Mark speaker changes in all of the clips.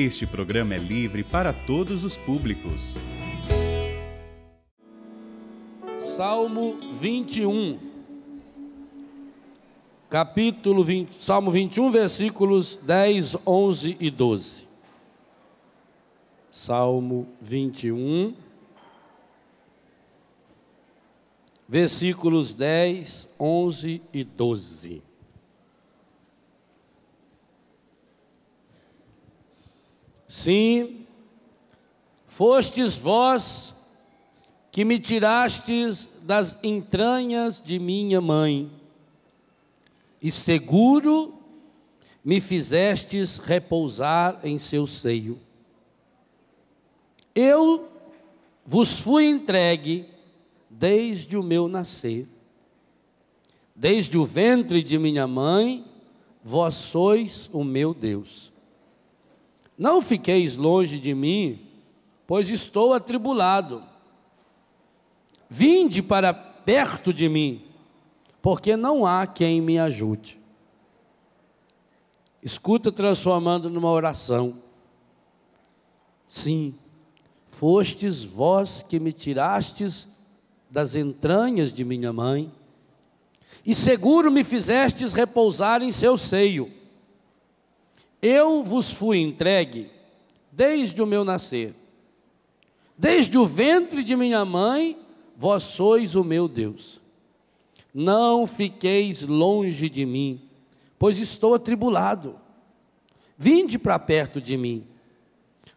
Speaker 1: Este programa é livre para todos os públicos. Salmo 21. Capítulo 20, Salmo 21, versículos 10, 11 e 12. Salmo 21, versículos 10, 11 e 12. Sim, fostes vós que me tirastes das entranhas de minha mãe, e seguro me fizestes repousar em seu seio. Eu vos fui entregue desde o meu nascer, desde o ventre de minha mãe, vós sois o meu Deus. Não fiqueis longe de mim, pois estou atribulado. Vinde para perto de mim, porque não há quem me ajude. Escuta transformando numa oração. Sim, fostes vós que me tirastes das entranhas de minha mãe, e seguro me fizestes repousar em seu seio. Eu vos fui entregue desde o meu nascer. Desde o ventre de minha mãe, vós sois o meu Deus. Não fiqueis longe de mim, pois estou atribulado. Vinde para perto de mim,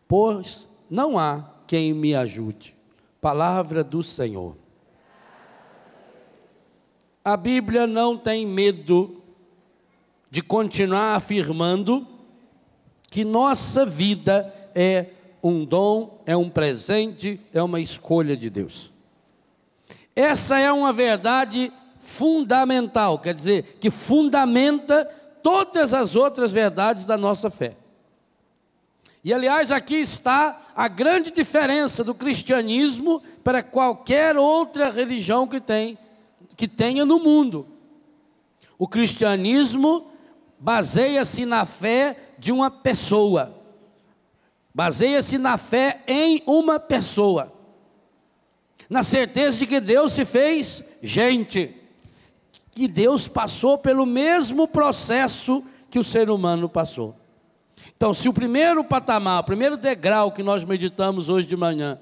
Speaker 1: pois não há quem me ajude. Palavra do Senhor. A Bíblia não tem medo de continuar afirmando que nossa vida é um dom, é um presente, é uma escolha de Deus. Essa é uma verdade fundamental, quer dizer, que fundamenta todas as outras verdades da nossa fé. E aliás, aqui está a grande diferença do cristianismo para qualquer outra religião que tem que tenha no mundo. O cristianismo baseia-se na fé de uma pessoa. Baseia-se na fé em uma pessoa. Na certeza de que Deus se fez gente. Que Deus passou pelo mesmo processo que o ser humano passou. Então, se o primeiro patamar, o primeiro degrau que nós meditamos hoje de manhã,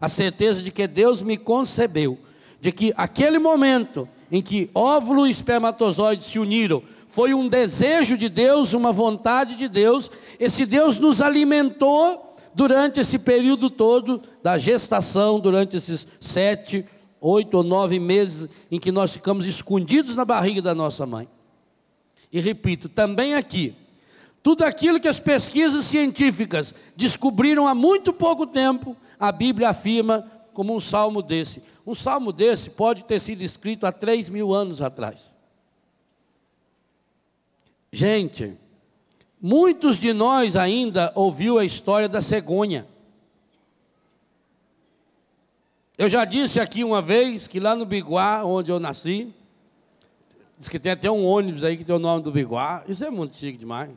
Speaker 1: a certeza de que Deus me concebeu, de que aquele momento em que óvulo e espermatozoide se uniram foi um desejo de Deus, uma vontade de Deus. Esse Deus nos alimentou durante esse período todo da gestação, durante esses sete, oito ou nove meses em que nós ficamos escondidos na barriga da nossa mãe. E repito, também aqui, tudo aquilo que as pesquisas científicas descobriram há muito pouco tempo, a Bíblia afirma como um salmo desse. Um salmo desse pode ter sido escrito há três mil anos atrás. Gente, muitos de nós ainda ouviu a história da cegonha. Eu já disse aqui uma vez que lá no Biguá, onde eu nasci, diz que tem até um ônibus aí que tem o nome do Biguá. Isso é muito chique demais.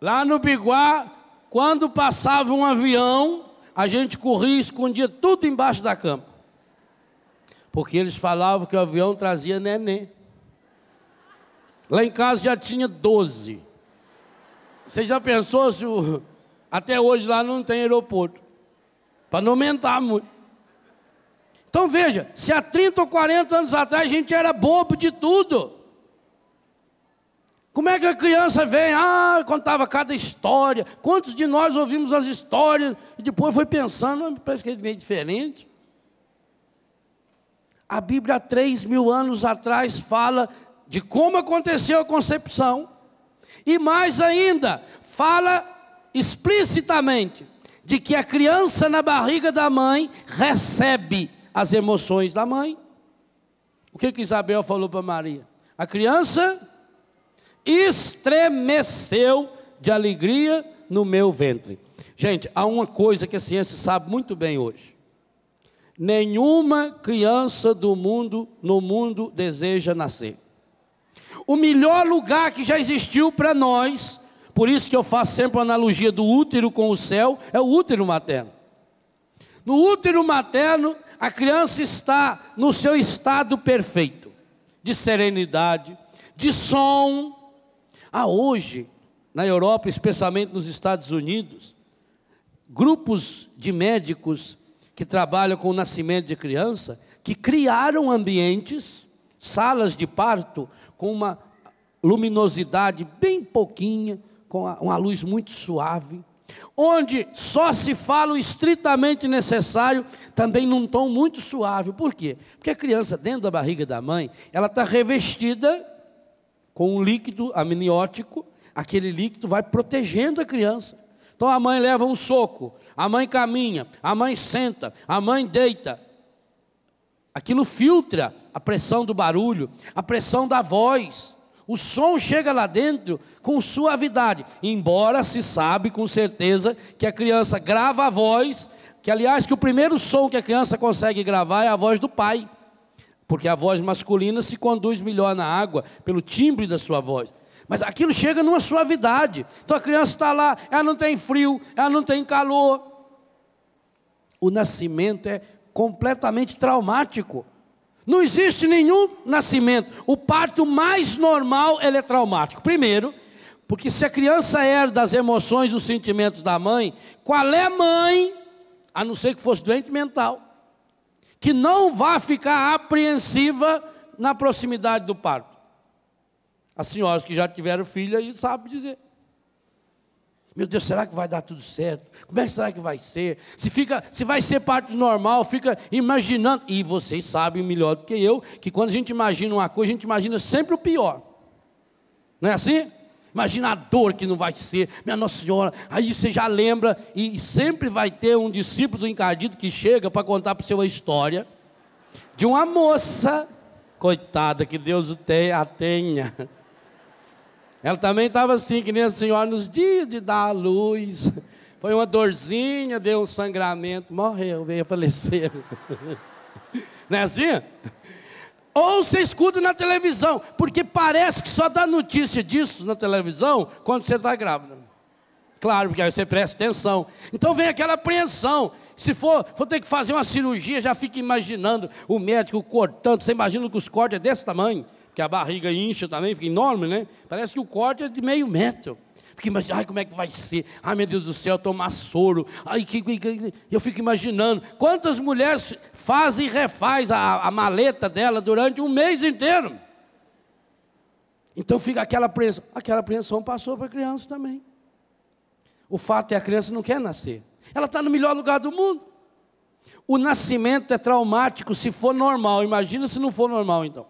Speaker 1: Lá no Biguá, quando passava um avião, a gente corria e escondia tudo embaixo da cama. Porque eles falavam que o avião trazia neném. Lá em casa já tinha 12. Você já pensou se o... até hoje lá não tem aeroporto? Para não aumentar muito. Então veja, se há 30 ou 40 anos atrás a gente era bobo de tudo. Como é que a criança vem? Ah, contava cada história. Quantos de nós ouvimos as histórias e depois foi pensando, ah, parece que é meio diferente. A Bíblia, há 3 mil anos atrás, fala de como aconteceu a concepção, e mais ainda, fala explicitamente de que a criança na barriga da mãe recebe as emoções da mãe. O que, que Isabel falou para Maria? A criança estremeceu de alegria no meu ventre. Gente, há uma coisa que a ciência sabe muito bem hoje. Nenhuma criança do mundo, no mundo, deseja nascer o melhor lugar que já existiu para nós, por isso que eu faço sempre a analogia do útero com o céu, é o útero materno. No útero materno, a criança está no seu estado perfeito, de serenidade, de som. Ah, hoje, na Europa, especialmente nos Estados Unidos, grupos de médicos que trabalham com o nascimento de criança, que criaram ambientes, salas de parto, com uma luminosidade bem pouquinha, com uma luz muito suave, onde só se fala o estritamente necessário, também num tom muito suave. Por quê? Porque a criança, dentro da barriga da mãe, ela está revestida com um líquido amniótico, aquele líquido vai protegendo a criança. Então a mãe leva um soco, a mãe caminha, a mãe senta, a mãe deita, Aquilo filtra a pressão do barulho, a pressão da voz. O som chega lá dentro com suavidade, embora se sabe com certeza que a criança grava a voz, que aliás que o primeiro som que a criança consegue gravar é a voz do pai, porque a voz masculina se conduz melhor na água pelo timbre da sua voz. Mas aquilo chega numa suavidade. Então a criança está lá, ela não tem frio, ela não tem calor. O nascimento é completamente traumático. Não existe nenhum nascimento. O parto mais normal ele é traumático. Primeiro, porque se a criança herda as emoções, os sentimentos da mãe, qual é a mãe, a não ser que fosse doente mental, que não vá ficar apreensiva na proximidade do parto? As senhoras que já tiveram filha aí sabem dizer. Meu Deus, será que vai dar tudo certo? Como é que será que vai ser? Se fica, se vai ser parte normal, fica imaginando. E vocês sabem melhor do que eu que quando a gente imagina uma coisa, a gente imagina sempre o pior. Não é assim? Imagina a dor que não vai ser, minha Nossa Senhora. Aí você já lembra, e sempre vai ter um discípulo encardido que chega para contar para o seu a história de uma moça, coitada, que Deus a tenha ela também estava assim, que nem a senhora, nos dias de dar a luz. Foi uma dorzinha, deu um sangramento, morreu, veio a falecer. Não é assim? Ou você escuta na televisão, porque parece que só dá notícia disso na televisão quando você está grávida. Claro, porque aí você presta atenção. Então vem aquela apreensão. Se for, for ter que fazer uma cirurgia, já fica imaginando o médico cortando. Você imagina que os cortes é desse tamanho que a barriga incha também, fica enorme, né? Parece que o corte é de meio metro. Fico imaginando, ai, como é que vai ser? Ai, meu Deus do céu, tomar soro. Ai, que, que, que, eu fico imaginando. Quantas mulheres fazem e refaz a, a maleta dela durante um mês inteiro? Então fica aquela apreensão. Aquela apreensão passou para a criança também. O fato é a criança não quer nascer. Ela está no melhor lugar do mundo. O nascimento é traumático se for normal. Imagina se não for normal, então.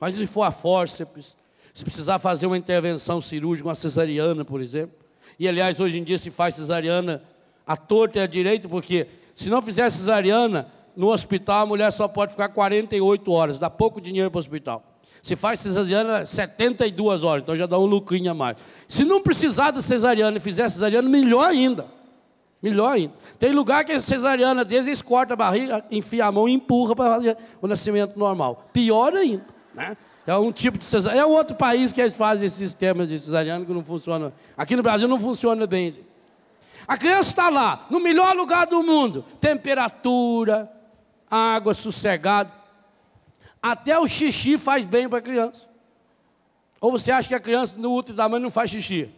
Speaker 1: Mas se for a fórceps, se precisar fazer uma intervenção cirúrgica, uma cesariana, por exemplo, e aliás, hoje em dia se faz cesariana à torta e à direita, porque se não fizer cesariana, no hospital a mulher só pode ficar 48 horas, dá pouco dinheiro para o hospital. Se faz cesariana, 72 horas, então já dá um lucrinho a mais. Se não precisar da cesariana e fizer cesariana, melhor ainda. Melhor ainda. Tem lugar que a cesariana deles, eles cortam a barriga, enfia a mão e empurra para fazer o nascimento normal. Pior ainda. Né? É um tipo de cesariana. É outro país que eles fazem esse sistema de cesariana que não funciona. Aqui no Brasil não funciona bem. A criança está lá, no melhor lugar do mundo. Temperatura, água, sossegado. Até o xixi faz bem para a criança. Ou você acha que a criança no útero da mãe não faz xixi?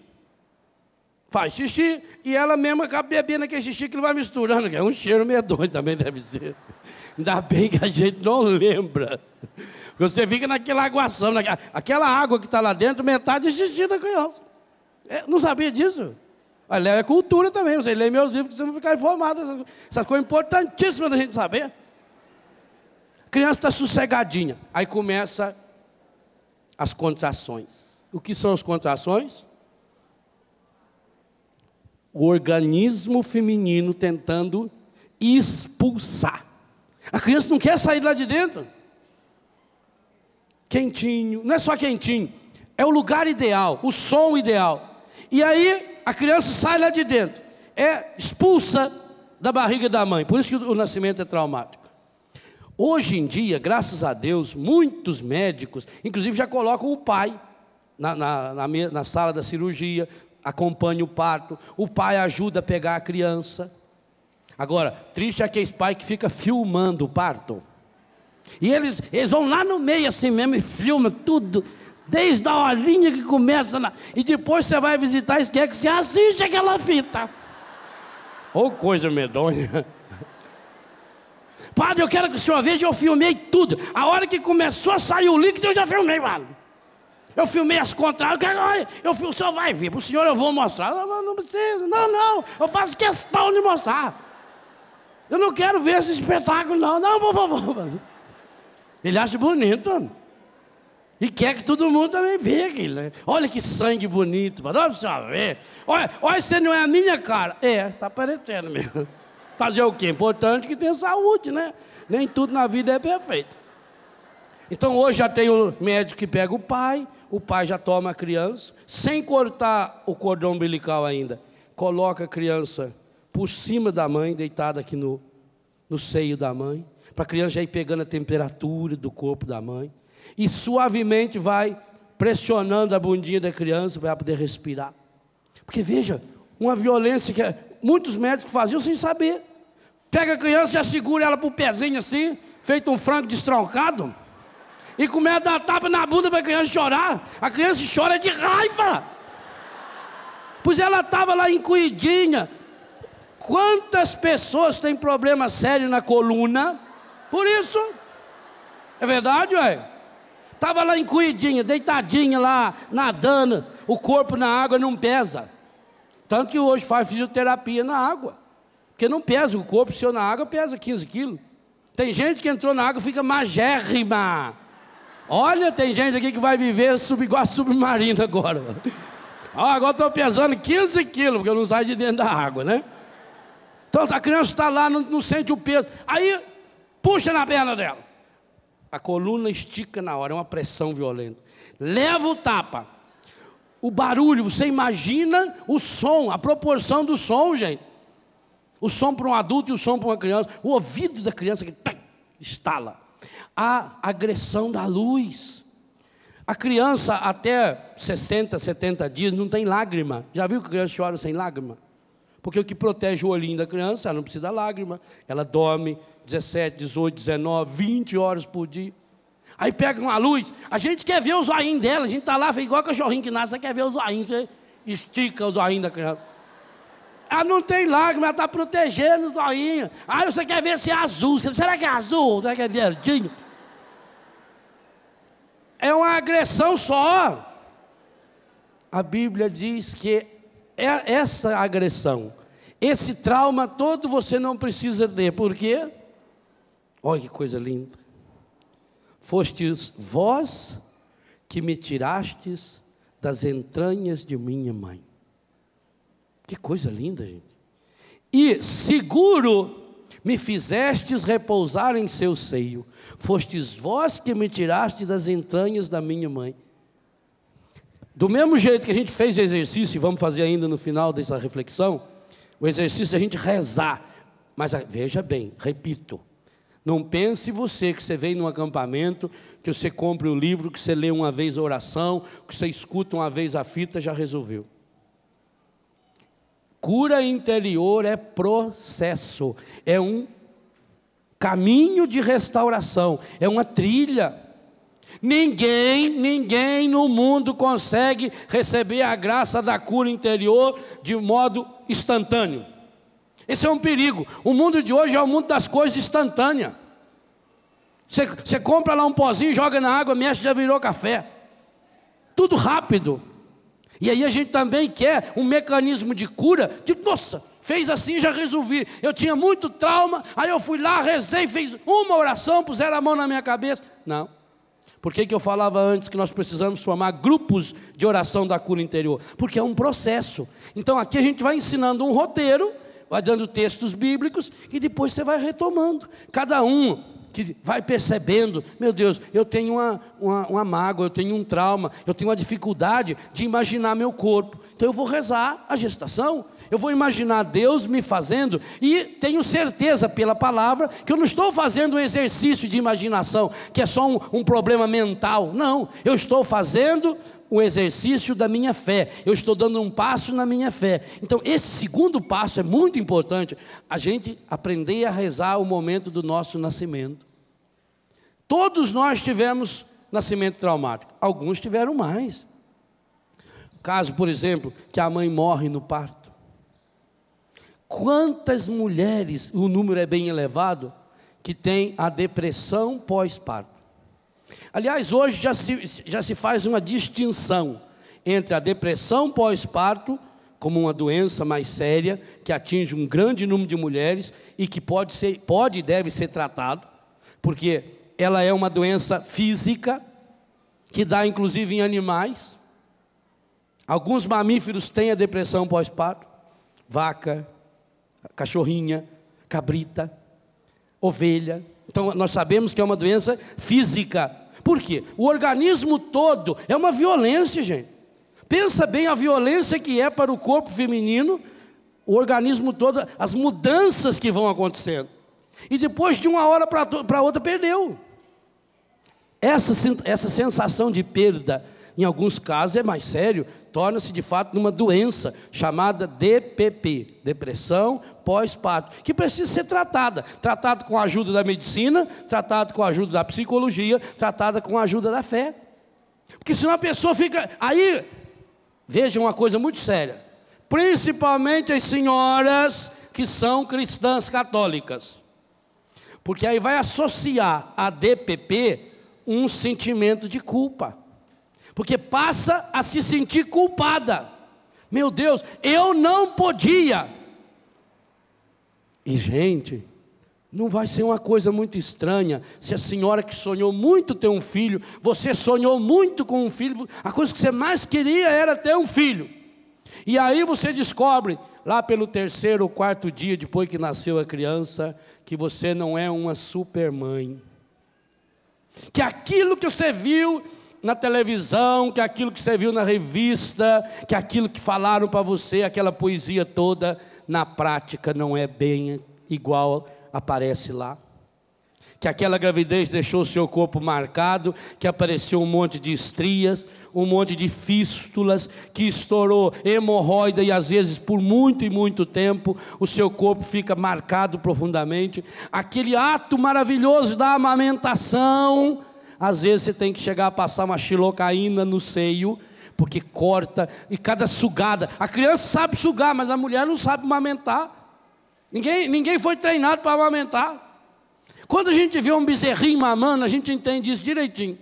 Speaker 1: Faz xixi e ela mesma acaba bebendo aquele xixi que ele vai misturando, é um cheiro medonho também deve ser. Ainda bem que a gente não lembra. Você fica naquela aguação, naquela, aquela água que está lá dentro, metade é xixi da criança. É, não sabia disso? Olha, é cultura também, você lê meus livros, você vai ficar informado. Essas, essas coisas importantíssimas da gente saber. A criança está sossegadinha, aí começa as contrações. O que são as contrações? O organismo feminino tentando expulsar. A criança não quer sair lá de dentro quentinho, não é só quentinho, é o lugar ideal, o som ideal. E aí a criança sai lá de dentro, é expulsa da barriga da mãe, por isso que o nascimento é traumático. Hoje em dia, graças a Deus, muitos médicos, inclusive, já colocam o pai na, na, na, na sala da cirurgia, acompanha o parto, o pai ajuda a pegar a criança. Agora, triste é aquele pai que fica filmando o parto. E eles, eles vão lá no meio assim mesmo e filmam tudo. Desde a horinha que começa. Na... E depois você vai visitar e quer que você assiste aquela fita. Ou oh, coisa medonha. Padre, eu quero que o senhor veja, eu filmei tudo. A hora que começou a sair o líquido, eu já filmei, padre. Eu filmei as contras, eu quero, eu, o senhor vai ver para o senhor eu vou mostrar. Não, não precisa, não, não, eu faço questão de mostrar. Eu não quero ver esse espetáculo, não, não, por favor. Ele acha bonito. E quer que todo mundo também veja. Né? Olha que sangue bonito, mas olha pra ver. Olha, olha, você não é a minha cara. É, tá parecendo mesmo. Fazer o quê? Importante que tenha saúde, né? Nem tudo na vida é perfeito. Então hoje já tem o médico que pega o pai, o pai já toma a criança, sem cortar o cordão umbilical ainda. Coloca a criança por cima da mãe, deitada aqui no, no seio da mãe para a criança já ir pegando a temperatura do corpo da mãe, e suavemente vai pressionando a bundinha da criança para ela poder respirar. Porque veja, uma violência que é, muitos médicos faziam sem saber. Pega a criança, já segura ela para o pezinho assim, feito um frango destroncado, e começa a dar tapa na bunda para a criança chorar. A criança chora de raiva. Pois ela estava lá encuidinha Quantas pessoas têm problema sério na coluna? Por isso, é verdade, ué? Estava lá encuidinha, deitadinha lá, nadando, o corpo na água não pesa. Tanto que hoje faz fisioterapia na água. Porque não pesa, o corpo seu na água pesa 15 quilos. Tem gente que entrou na água e fica magérrima. Olha, tem gente aqui que vai viver sub, igual a submarina agora. Mano. agora estou pesando 15 quilos, porque eu não saio de dentro da água, né? Então a criança está lá, não, não, sente o peso. Aí puxa na perna dela. A coluna estica na hora, é uma pressão violenta. Leva o tapa. O barulho, você imagina o som, a proporção do som, gente. O som para um adulto e o som para uma criança. O ouvido da criança que estala. A agressão da luz. A criança até 60, 70 dias não tem lágrima. Já viu que criança chora sem lágrima? Porque o que protege o olhinho da criança, ela não precisa da lágrima, ela dorme 17, 18, 19, 20 horas por dia. Aí pega uma luz, a gente quer ver o zoinho dela, a gente tá lá, igual cachorrinho que nasce, você quer ver o zoinho, você estica o zoinho da criança. Ela não tem lágrima, ela está protegendo o zoinho. Aí você quer ver se é azul, será que é azul? Será que é verdinho? É uma agressão só. A Bíblia diz que é essa agressão. Esse trauma todo você não precisa ter, por quê? Olha que coisa linda. Fostes vós que me tirastes das entranhas de minha mãe. Que coisa linda, gente. E seguro me fizestes repousar em seu seio. Fostes vós que me tiraste das entranhas da minha mãe. Do mesmo jeito que a gente fez o exercício, e vamos fazer ainda no final dessa reflexão, o exercício é a gente rezar. Mas ah, veja bem, repito, não pense você que você vem num acampamento, que você compra o um livro, que você lê uma vez a oração, que você escuta uma vez a fita, já resolveu. Cura interior é processo, é um caminho de restauração, é uma trilha. Ninguém, ninguém no mundo consegue receber a graça da cura interior de modo instantâneo. Esse é um perigo. O mundo de hoje é o mundo das coisas instantâneas. Você, você compra lá um pozinho, joga na água, mexe, já virou café. Tudo rápido. E aí a gente também quer um mecanismo de cura, de nossa, fez assim já resolvi. Eu tinha muito trauma, aí eu fui lá, rezei, fiz uma oração, puseram a mão na minha cabeça. Não. Por que, que eu falava antes que nós precisamos formar grupos de oração da cura interior? Porque é um processo. Então aqui a gente vai ensinando um roteiro, vai dando textos bíblicos e depois você vai retomando. Cada um que vai percebendo, meu Deus, eu tenho uma, uma, uma, mágoa, eu tenho um trauma, eu tenho uma dificuldade de imaginar meu corpo. Então eu vou rezar a gestação, eu vou imaginar Deus me fazendo, e tenho certeza pela palavra que eu não estou fazendo um exercício de imaginação, que é só um, um problema mental. Não, eu estou fazendo o exercício da minha fé, eu estou dando um passo na minha fé. Então, esse segundo passo é muito importante, a gente aprender a rezar o momento do nosso nascimento. Todos nós tivemos nascimento traumático, alguns tiveram mais. Caso, por exemplo, que a mãe morre no parto. Quantas mulheres, o número é bem elevado, que tem a depressão pós-parto? Aliás, hoje já se, já se faz uma distinção entre a depressão pós-parto, como uma doença mais séria, que atinge um grande número de mulheres e que pode, ser, pode e deve ser tratado, porque ela é uma doença física, que dá inclusive em animais. Alguns mamíferos têm a depressão pós-parto, vaca, cachorrinha, cabrita, ovelha. Então, nós sabemos que é uma doença física, por quê? O organismo todo é uma violência, gente. Pensa bem a violência que é para o corpo feminino, o organismo todo, as mudanças que vão acontecendo. E depois de uma hora para outra, perdeu. Essa, essa sensação de perda, em alguns casos, é mais sério, torna-se de fato uma doença chamada DPP depressão pós-parto, que precisa ser tratada. Tratada com a ajuda da medicina, tratada com a ajuda da psicologia, tratada com a ajuda da fé. Porque senão a pessoa fica. Aí, veja uma coisa muito séria. Principalmente as senhoras que são cristãs católicas. Porque aí vai associar a DPP um sentimento de culpa. Porque passa a se sentir culpada. Meu Deus, eu não podia. E, gente, não vai ser uma coisa muito estranha se a senhora que sonhou muito ter um filho, você sonhou muito com um filho, a coisa que você mais queria era ter um filho. E aí você descobre, lá pelo terceiro ou quarto dia depois que nasceu a criança, que você não é uma super mãe, Que aquilo que você viu na televisão, que aquilo que você viu na revista, que aquilo que falaram para você, aquela poesia toda, na prática não é bem igual aparece lá. Que aquela gravidez deixou o seu corpo marcado, que apareceu um monte de estrias, um monte de fístulas, que estourou hemorroida e às vezes por muito e muito tempo o seu corpo fica marcado profundamente. Aquele ato maravilhoso da amamentação, às vezes você tem que chegar a passar uma xilocaína no seio porque corta e cada sugada. A criança sabe sugar, mas a mulher não sabe amamentar. Ninguém, ninguém foi treinado para amamentar. Quando a gente vê um bezerrinho mamando, a gente entende isso direitinho.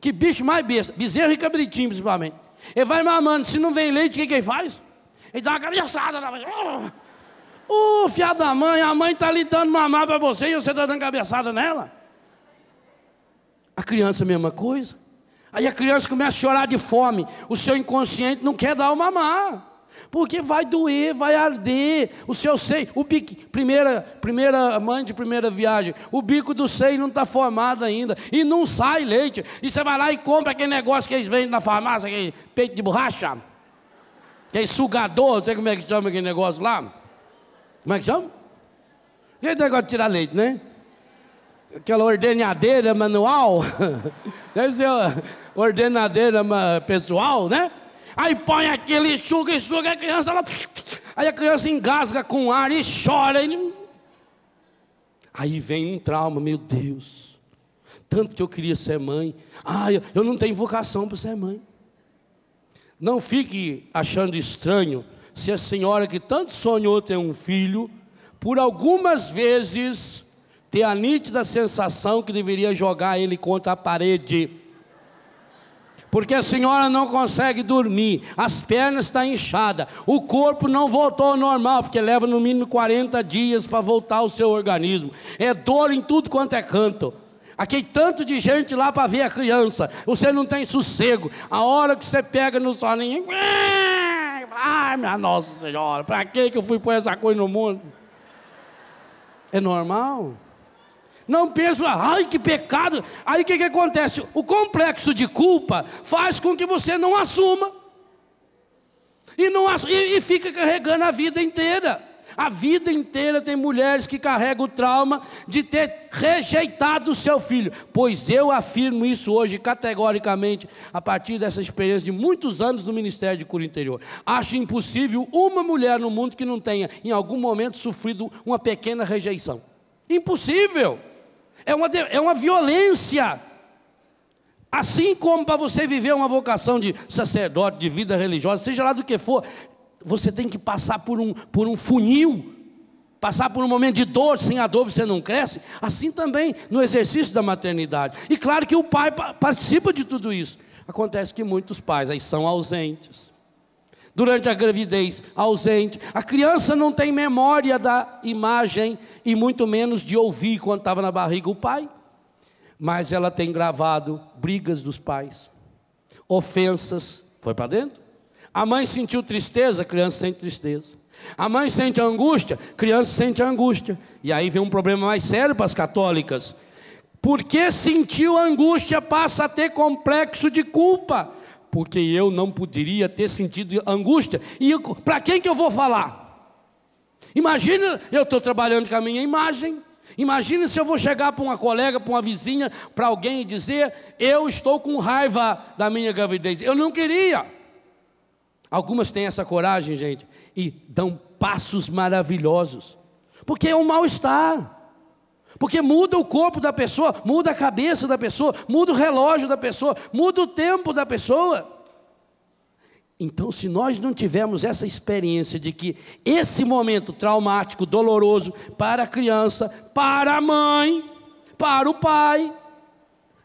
Speaker 1: Que bicho mais besta, bezerro e cabritinho principalmente. Ele vai mamando, se não vem leite, o que, que ele faz? Ele dá uma cabeçada na mãe. Uh, fiado da mãe, a mãe está lhe dando mamar para você e você está dando cabeçada nela. A criança, mesma coisa. Aí a criança começa a chorar de fome. O seu inconsciente não quer dar o mamar. Porque vai doer, vai arder. O seu seio, o bico, primeira, primeira mãe de primeira viagem, o bico do seio não está formado ainda. E não sai leite. E você vai lá e compra aquele negócio que eles vendem na farmácia, aquele peito de borracha. Aquele sugador, não sei como é que chama aquele negócio lá. Como é que chama? o negócio de tirar leite, né? aquela ordenhadeira manual, deve ser ordenadeira pessoal, né? Aí põe aquele enxuga, enxuga, a criança, ela... aí a criança engasga com ar e chora. E... Aí vem um trauma, meu Deus. Tanto que eu queria ser mãe. Ah, eu não tenho vocação para ser mãe. Não fique achando estranho se a senhora que tanto sonhou ter um filho, por algumas vezes ter a nítida sensação que deveria jogar ele contra a parede. Porque a senhora não consegue dormir, as pernas estão inchadas, o corpo não voltou ao normal, porque leva no mínimo 40 dias para voltar ao seu organismo. É dor em tudo quanto é canto. Aqui tanto de gente lá para ver a criança. Você não tem sossego. A hora que você pega no soninho. Ai, minha Nossa Senhora, para que eu fui pôr essa coisa no mundo? É normal? não penso, ai que pecado. Aí o que, que acontece? O complexo de culpa faz com que você não assuma. E, não, e, e fica carregando a vida inteira. A vida inteira tem mulheres que carregam o trauma de ter rejeitado o seu filho. Pois eu afirmo isso hoje categoricamente, a partir dessa experiência de muitos anos no Ministério de Cura Interior. Acho impossível uma mulher no mundo que não tenha, em algum momento, sofrido uma pequena rejeição. Impossível! é uma, é uma violência. Assim como para você viver uma vocação de sacerdote, de vida religiosa, seja lá do que for, você tem que passar por um, por um funil, passar por um momento de dor, sem a dor você não cresce. Assim também no exercício da maternidade. E claro que o pai participa de tudo isso. Acontece que muitos pais aí são ausentes durante a gravidez, ausente. A criança não tem memória da imagem e muito menos de ouvir quando estava na barriga o pai, mas ela tem gravado brigas dos pais, ofensas, foi para dentro. A mãe sentiu tristeza, a criança sente tristeza. A mãe sente angústia, a criança sente angústia. E aí vem um problema mais sério para as católicas. Porque sentiu angústia, passa a ter complexo de culpa porque eu não poderia ter sentido angústia. E para quem que eu vou falar? Imagina, eu estou trabalhando com a minha imagem. Imagina se eu vou chegar para uma colega, para uma vizinha, para alguém e dizer: Eu estou com raiva da minha gravidez. Eu não queria. Algumas têm essa coragem, gente, e dão passos maravilhosos, porque é um mal-estar. Porque muda o corpo da pessoa, muda a cabeça da pessoa, muda o relógio da pessoa, muda o tempo da pessoa. Então, se nós não tivermos essa experiência de que esse momento traumático, doloroso para a criança, para a mãe, para o pai,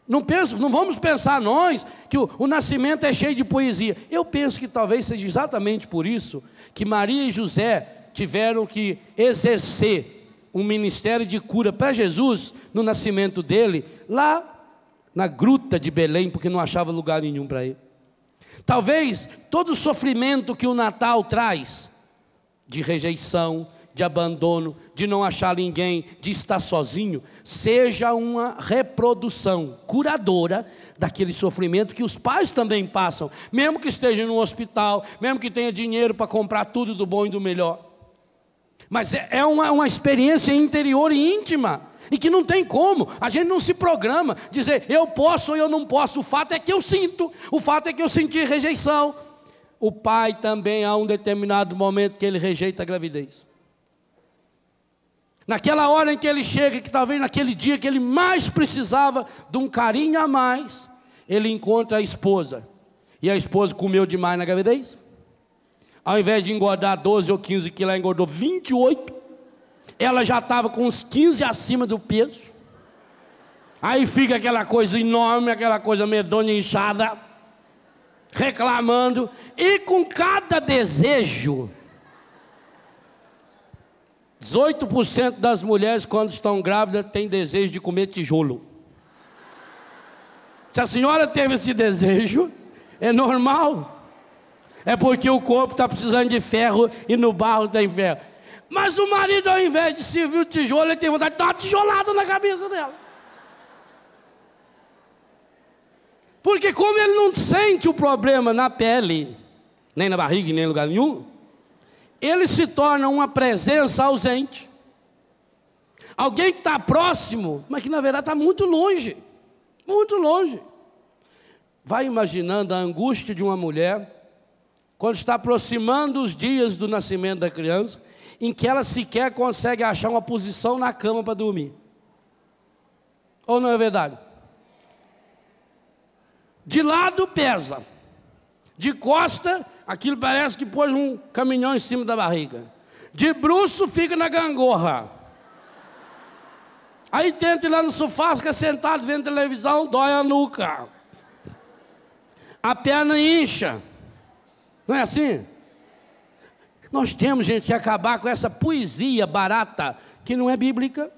Speaker 1: não, penso, não vamos pensar nós que o, o nascimento é cheio de poesia. Eu penso que talvez seja exatamente por isso que Maria e José tiveram que exercer um ministério de cura para Jesus no nascimento dele, lá na gruta de Belém, porque não achava lugar nenhum para ele. Talvez todo o sofrimento que o Natal traz, de rejeição, de abandono, de não achar ninguém, de estar sozinho, seja uma reprodução curadora daquele sofrimento que os pais também passam, mesmo que estejam no hospital, mesmo que tenha dinheiro para comprar tudo do bom e do melhor. Mas é, é uma, uma experiência interior e íntima. E que não tem como, a gente não se programa, dizer eu posso ou eu não posso, o fato é que eu sinto, o fato é que eu senti rejeição. O pai também, há um determinado momento que ele rejeita a gravidez. Naquela hora em que ele chega, que talvez naquele dia que ele mais precisava de um carinho a mais, ele encontra a esposa. E a esposa comeu demais na gravidez? Ao invés de engordar 12 ou 15 quilos, ela engordou 28. Ela já estava com uns 15 acima do peso. Aí fica aquela coisa enorme, aquela coisa medonha, inchada, reclamando. E com cada desejo, 18% das mulheres, quando estão grávidas, têm desejo de comer tijolo. Se a senhora teve esse desejo, é normal é porque o corpo está precisando de ferro e no barro tem ferro. Mas o marido, ao invés de servir o tijolo, ele tem vontade de dar uma tijolada na cabeça dela. Porque, como ele não sente o problema na pele, nem na barriga, nem em lugar nenhum, ele se torna uma presença ausente. Alguém que está próximo, mas que na verdade está muito longe muito longe. Vai imaginando a angústia de uma mulher quando está aproximando os dias do nascimento da criança, em que ela sequer consegue achar uma posição na cama para dormir. Ou não é verdade? De lado pesa, de costa, aquilo parece que pôs um caminhão em cima da barriga. De bruxo fica na gangorra. Aí tenta ir lá no sofá, fica sentado vendo televisão, dói a nuca. A perna incha. Não é assim? Nós temos, gente, que acabar com essa poesia barata que não é bíblica.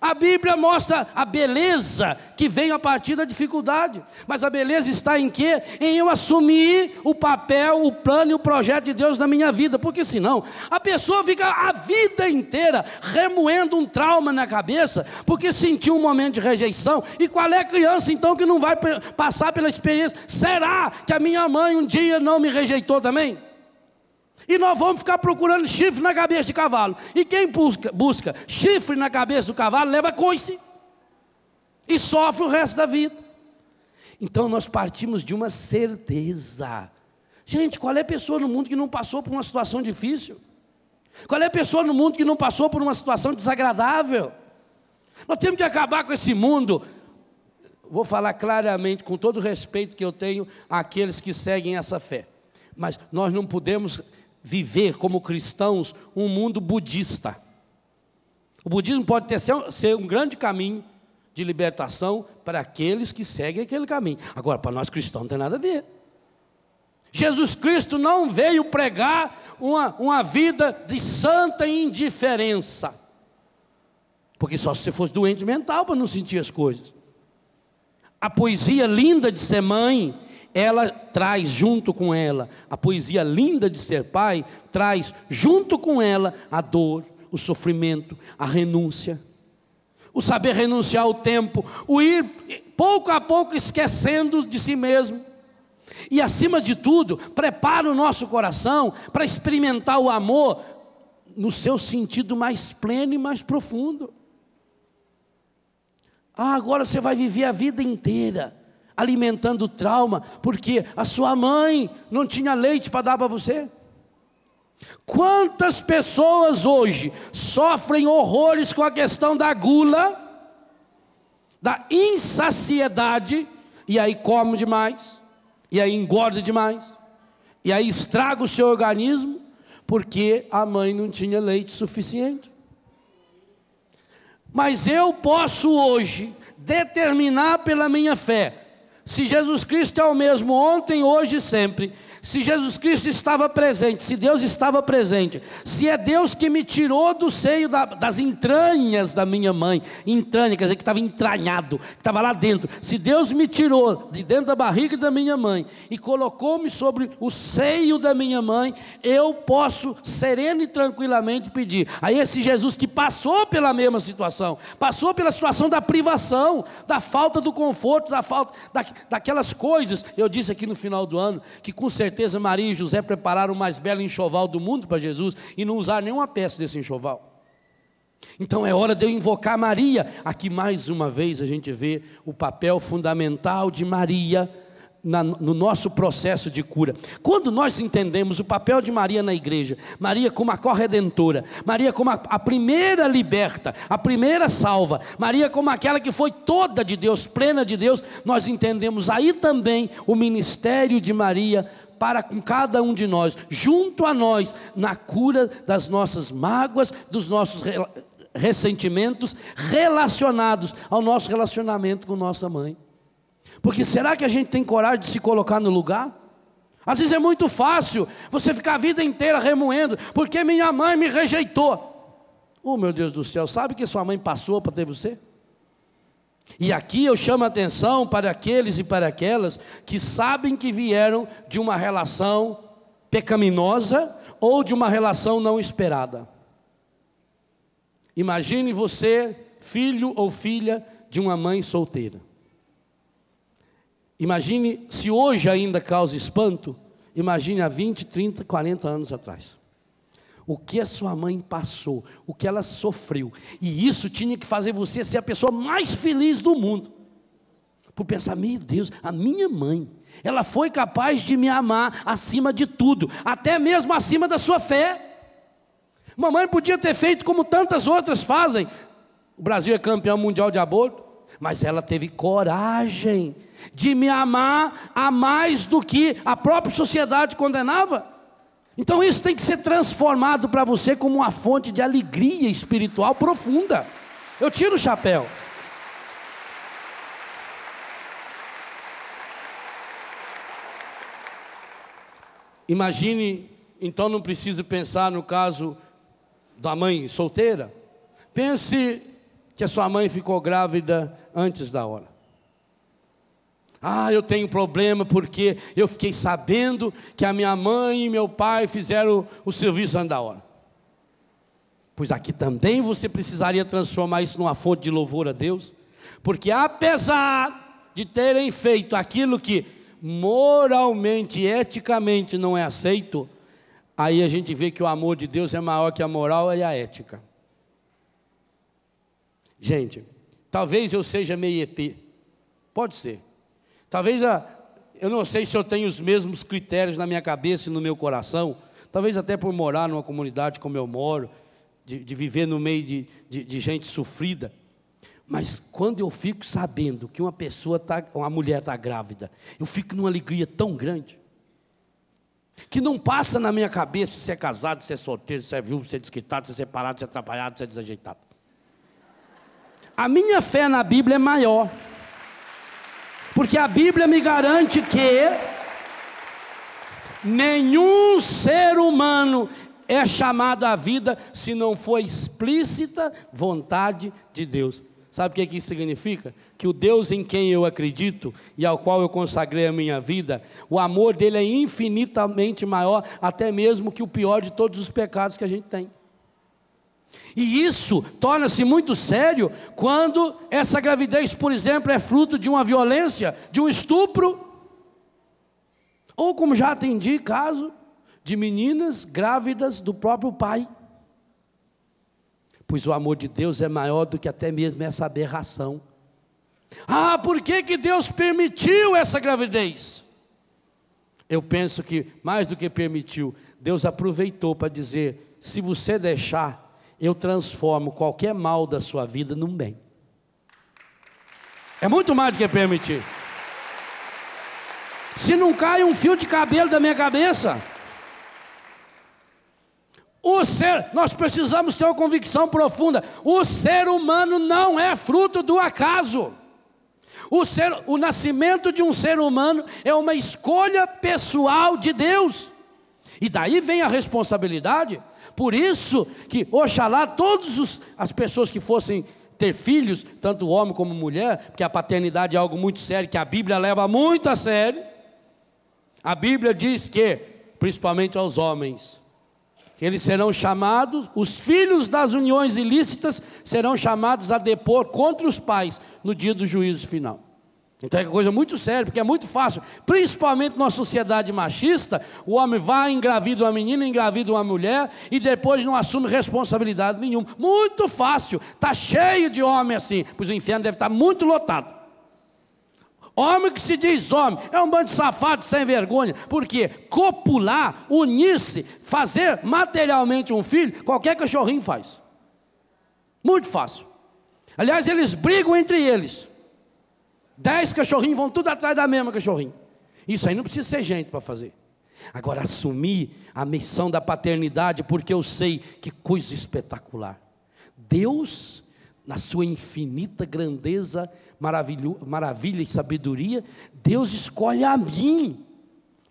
Speaker 1: A Bíblia mostra a beleza que vem a partir da dificuldade, mas a beleza está em quê? Em eu assumir o papel, o plano e o projeto de Deus na minha vida, porque senão a pessoa fica a vida inteira remoendo um trauma na cabeça, porque sentiu um momento de rejeição. E qual é a criança então que não vai passar pela experiência? Será que a minha mãe um dia não me rejeitou também? E nós vamos ficar procurando chifre na cabeça de cavalo. E quem busca, busca chifre na cabeça do cavalo, leva coice. E sofre o resto da vida. Então nós partimos de uma certeza. Gente, qual é a pessoa no mundo que não passou por uma situação difícil? Qual é a pessoa no mundo que não passou por uma situação desagradável? Nós temos que acabar com esse mundo. Vou falar claramente, com todo o respeito que eu tenho àqueles que seguem essa fé. Mas nós não podemos viver como cristãos um mundo budista. O budismo pode ter, ser um grande caminho de libertação para aqueles que seguem aquele caminho. Agora, para nós cristãos não tem nada a ver. Jesus Cristo não veio pregar uma, uma vida de santa indiferença. Porque só se você fosse doente mental para não sentir as coisas. A poesia linda de ser mãe, ela traz junto com ela, a poesia linda de ser pai, traz junto com ela a dor, o sofrimento, a renúncia, o saber renunciar ao tempo, o ir pouco a pouco esquecendo de si mesmo. E acima de tudo, prepara o nosso coração para experimentar o amor no seu sentido mais pleno e mais profundo. Ah, agora você vai viver a vida inteira alimentando trauma, porque a sua mãe não tinha leite para dar para você. Quantas pessoas hoje sofrem horrores com a questão da gula, da insaciedade, e aí come demais, e aí engorda demais, e aí estraga o seu organismo, porque a mãe não tinha leite suficiente. Mas eu posso hoje determinar pela minha fé se Jesus Cristo é o mesmo ontem, hoje e sempre, se Jesus Cristo estava presente, se Deus estava presente, se é Deus que me tirou do seio da, das entranhas da minha mãe, entranha, quer dizer, que estava entranhado, que estava lá dentro, se Deus me tirou de dentro da barriga da minha mãe e colocou-me sobre o seio da minha mãe, eu posso sereno e tranquilamente pedir a esse Jesus que passou pela mesma situação, passou pela situação da privação, da falta do conforto, da falta da, daquelas coisas, eu disse aqui no final do ano, que com certeza certeza Maria e José prepararam o mais belo enxoval do mundo para Jesus e não usaram nenhuma peça desse enxoval. Então é hora de eu invocar Maria. Aqui mais uma vez a gente vê o papel fundamental de Maria na, no nosso processo de cura. Quando nós entendemos o papel de Maria na igreja, Maria como a corredentora, Maria como a, a primeira liberta, a primeira salva, Maria como aquela que foi toda de Deus, plena de Deus, nós entendemos aí também o ministério de Maria para com cada um de nós, junto a nós, na cura das nossas mágoas, dos nossos ressentimentos relacionados ao nosso relacionamento com nossa mãe. Porque será que a gente tem coragem de se colocar no lugar? Às vezes é muito fácil você ficar a vida inteira remoendo, porque minha mãe me rejeitou. Oh meu Deus do céu, sabe que sua mãe passou para ter você? E aqui eu chamo a atenção para aqueles e para aquelas que sabem que vieram de uma relação pecaminosa ou de uma relação não esperada. Imagine você, filho ou filha de uma mãe solteira. Imagine, se hoje ainda causa espanto, imagine há 20, 30, 40 anos atrás. O que a sua mãe passou, o que ela sofreu, e isso tinha que fazer você ser a pessoa mais feliz do mundo. Por pensar, meu Deus, a minha mãe, ela foi capaz de me amar acima de tudo, até mesmo acima da sua fé. Mamãe podia ter feito como tantas outras fazem. O Brasil é campeão mundial de aborto, mas ela teve coragem de me amar a mais do que a própria sociedade condenava. Então isso tem que ser transformado para você como uma fonte de alegria espiritual profunda. Eu tiro o chapéu. Imagine, então não preciso pensar no caso da mãe solteira. Pense que a sua mãe ficou grávida antes da hora. Ah, eu tenho problema porque eu fiquei sabendo que a minha mãe e meu pai fizeram o serviço antes da hora. Pois aqui também você precisaria transformar isso numa fonte de louvor a Deus, porque apesar de terem feito aquilo que moralmente, eticamente não é aceito, aí a gente vê que o amor de Deus é maior que a moral e a ética. Gente, talvez eu seja meio ET, pode ser. Talvez a, eu não sei se eu tenho os mesmos critérios na minha cabeça e no meu coração, talvez até por morar numa comunidade como eu moro, de, de viver no meio de, de, de, gente sofrida. Mas quando eu fico sabendo que uma pessoa tá, uma mulher está grávida, eu fico numa alegria tão grande que não passa na minha cabeça se é casado, se é solteiro, se é viúvo, se é desquitado, se é separado, se é atrapalhado, se é desajeitado. A minha fé na Bíblia é maior. Porque a Bíblia me garante que nenhum ser humano é chamado à vida se não for explícita vontade de Deus. Sabe o é que isso significa? Que o Deus em quem eu acredito e ao qual eu consagrei a minha vida, o amor dele é infinitamente maior, até mesmo que o pior de todos os pecados que a gente tem. E isso torna-se muito sério quando essa gravidez, por exemplo, é fruto de uma violência, de um estupro, ou como já atendi caso de meninas grávidas do próprio pai. Pois o amor de Deus é maior do que até mesmo essa aberração. Ah, por que, que Deus permitiu essa gravidez? Eu penso que, mais do que permitiu, Deus aproveitou para dizer: se você deixar, eu transformo qualquer mal da sua vida num bem. É muito mais do que permitir. Se não cai um fio de cabelo da minha cabeça, o ser, nós precisamos ter uma convicção profunda. O ser humano não é fruto do acaso. O, ser, o nascimento de um ser humano é uma escolha pessoal de Deus. E daí vem a responsabilidade por isso que, oxalá, todas as pessoas que fossem ter filhos, tanto homem como mulher, porque a paternidade é algo muito sério, que a Bíblia leva muito a sério. A Bíblia diz que, principalmente aos homens, que eles serão chamados, os filhos das uniões ilícitas serão chamados a depor contra os pais no dia do juízo final. Então é uma coisa muito séria, porque é muito fácil, principalmente na sociedade machista, o homem vai, engravida uma menina, engravida uma mulher e depois não assume responsabilidade nenhuma. Muito fácil, está cheio de homem assim, pois o inferno deve estar tá muito lotado. Homem que se diz homem, é um bando de safados sem vergonha, porque copular, unir-se, fazer materialmente um filho, qualquer cachorrinho faz. Muito fácil. Aliás, eles brigam entre eles. Dez cachorrinhos vão tudo atrás da mesma cachorrinho. Isso aí não precisa ser gente para fazer. Agora, assumir a missão da paternidade, porque eu sei que coisa espetacular. Deus, na sua infinita grandeza, maravilha e sabedoria, Deus escolhe a mim,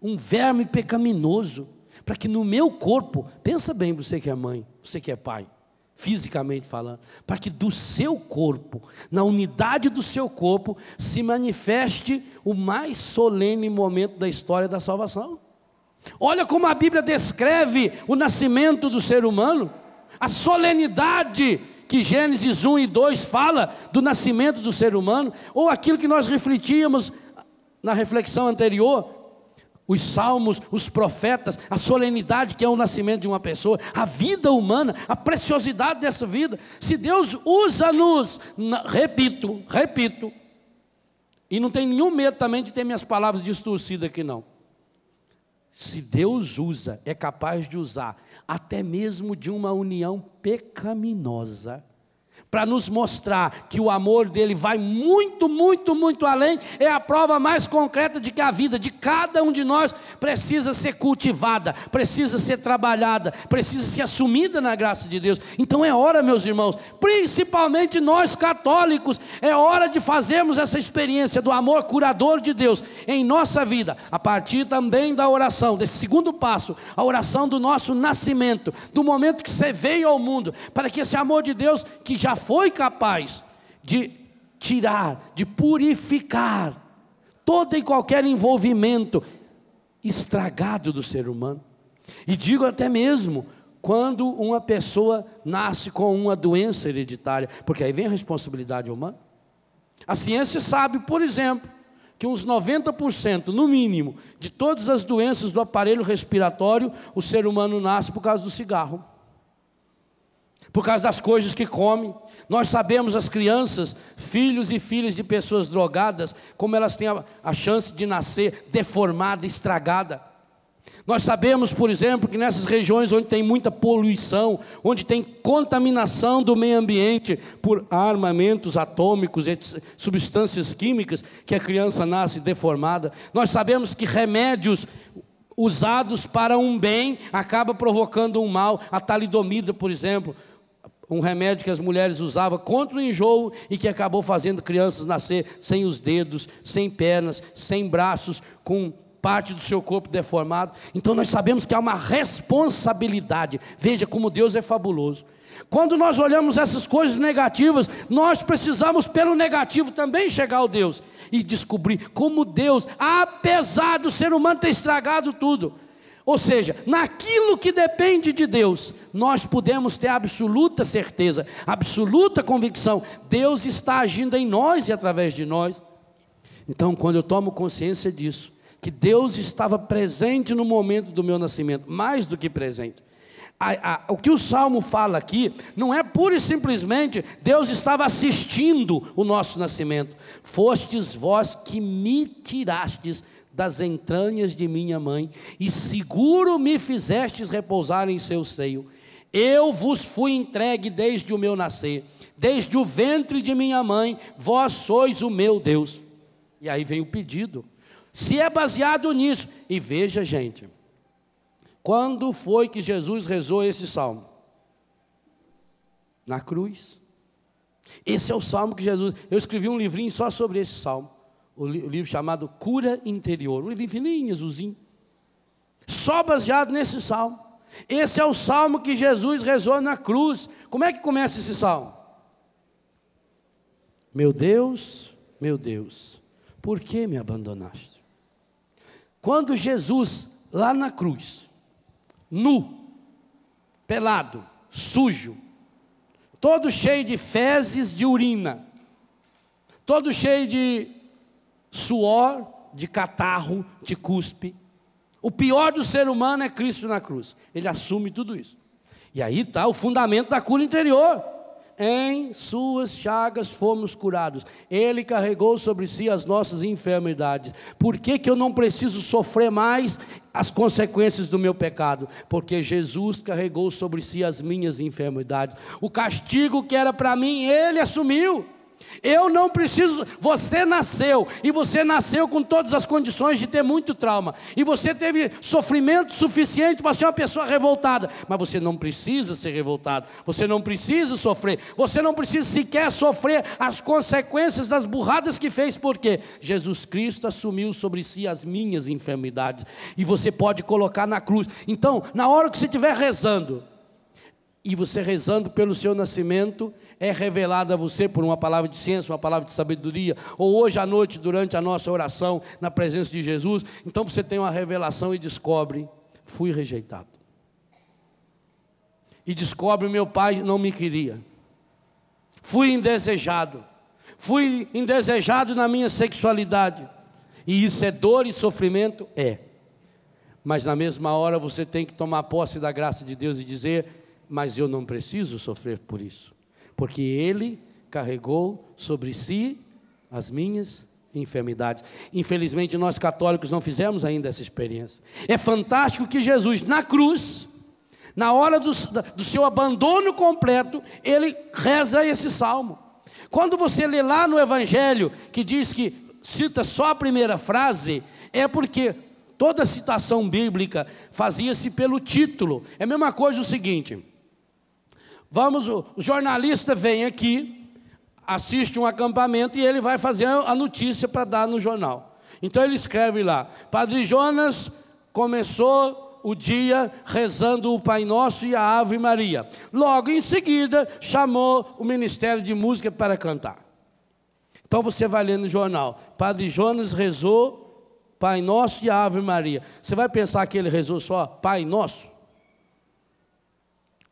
Speaker 1: um verme pecaminoso, para que no meu corpo, pensa bem, você que é mãe, você que é pai, fisicamente falando, para que do seu corpo, na unidade do seu corpo, se manifeste o mais solene momento da história da salvação. Olha como a Bíblia descreve o nascimento do ser humano, a solenidade que Gênesis 1 e 2 fala do nascimento do ser humano, ou aquilo que nós refletíamos na reflexão anterior, os salmos, os profetas, a solenidade que é o nascimento de uma pessoa, a vida humana, a preciosidade dessa vida. Se Deus usa-nos, repito, repito, e não tem nenhum medo também de ter minhas palavras distorcidas aqui, não. Se Deus usa, é capaz de usar, até mesmo de uma união pecaminosa, para nos mostrar que o amor dele vai muito, muito, muito além, é a prova mais concreta de que a vida de cada um de nós precisa ser cultivada, precisa ser trabalhada, precisa ser assumida na graça de Deus. Então é hora, meus irmãos, principalmente nós católicos, é hora de fazermos essa experiência do amor curador de Deus em nossa vida, a partir também da oração, desse segundo passo, a oração do nosso nascimento, do momento que você veio ao mundo, para que esse amor de Deus que já foi capaz de tirar, de purificar todo e qualquer envolvimento estragado do ser humano. E digo até mesmo quando uma pessoa nasce com uma doença hereditária, porque aí vem a responsabilidade humana. A ciência sabe, por exemplo, que uns 90%, no mínimo, de todas as doenças do aparelho respiratório, o ser humano nasce por causa do cigarro por causa das coisas que come. Nós sabemos as crianças, filhos e filhas de pessoas drogadas, como elas têm a, a chance de nascer deformada, estragada. Nós sabemos, por exemplo, que nessas regiões onde tem muita poluição, onde tem contaminação do meio ambiente por armamentos atômicos, e substâncias químicas, que a criança nasce deformada. Nós sabemos que remédios usados para um bem acaba provocando um mal, a talidomida, por exemplo, um remédio que as mulheres usavam contra o enjoo e que acabou fazendo crianças nascer sem os dedos, sem pernas, sem braços, com parte do seu corpo deformado. Então nós sabemos que há uma responsabilidade. Veja como Deus é fabuloso. Quando nós olhamos essas coisas negativas, nós precisamos, pelo negativo, também chegar ao Deus e descobrir como Deus, apesar do ser humano ter estragado tudo, ou seja, naquilo que depende de Deus, nós podemos ter absoluta certeza, absoluta convicção: Deus está agindo em nós e através de nós. Então, quando eu tomo consciência disso, que Deus estava presente no momento do meu nascimento, mais do que presente. A, a, o que o salmo fala aqui não é pura e simplesmente Deus estava assistindo o nosso nascimento. Fostes vós que me tirastes das entranhas de minha mãe, e seguro me fizestes repousar em seu seio. Eu vos fui entregue desde o meu nascer, desde o ventre de minha mãe, vós sois o meu Deus. E aí vem o pedido. Se é baseado nisso, e veja, gente, quando foi que Jesus rezou esse salmo? Na cruz. Esse é o salmo que Jesus. Eu escrevi um livrinho só sobre esse salmo o livro chamado Cura Interior, um livro fininho, azulzinho, só baseado nesse salmo. Esse é o salmo que Jesus rezou na cruz. Como é que começa esse salmo? Meu Deus, meu Deus, por que me abandonaste? Quando Jesus, lá na cruz, nu, pelado, sujo, todo cheio de fezes de urina, todo cheio de suor de catarro te cuspe. O pior do ser humano é Cristo na cruz. Ele assume tudo isso. E aí está o fundamento da cura interior. Em suas chagas fomos curados. Ele carregou sobre si as nossas enfermidades. Por que, que eu não preciso sofrer mais as consequências do meu pecado? Porque Jesus carregou sobre si as minhas enfermidades. O castigo que era para mim, ele assumiu. Eu não preciso, você nasceu, e você nasceu com todas as condições de ter muito trauma, e você teve sofrimento suficiente para ser uma pessoa revoltada, mas você não precisa ser revoltado, você não precisa sofrer, você não precisa sequer sofrer as consequências das burradas que fez, porque Jesus Cristo assumiu sobre si as minhas enfermidades, e você pode colocar na cruz. Então, na hora que você estiver rezando, e você rezando pelo seu nascimento, é revelada a você por uma palavra de ciência, uma palavra de sabedoria, ou hoje à noite, durante a nossa oração, na presença de Jesus, então você tem uma revelação e descobre: fui rejeitado. E descobre: meu pai não me queria, fui indesejado, fui indesejado na minha sexualidade, e isso é dor e sofrimento? É. Mas na mesma hora você tem que tomar posse da graça de Deus e dizer: mas eu não preciso sofrer por isso, porque ele carregou sobre si as minhas enfermidades. Infelizmente, nós católicos não fizemos ainda essa experiência. É fantástico que Jesus, na cruz, na hora do, do seu abandono completo, ele reza esse salmo. Quando você lê lá no Evangelho, que diz que cita só a primeira frase, é porque toda citação bíblica fazia-se pelo título. É a mesma coisa o seguinte. Vamos, o jornalista vem aqui, assiste um acampamento e ele vai fazer a notícia para dar no jornal. Então ele escreve lá: Padre Jonas começou o dia rezando o Pai Nosso e a Ave Maria. Logo em seguida, chamou o Ministério de Música para cantar. Então você vai ler no jornal: Padre Jonas rezou Pai Nosso e a Ave Maria. Você vai pensar que ele rezou só Pai Nosso?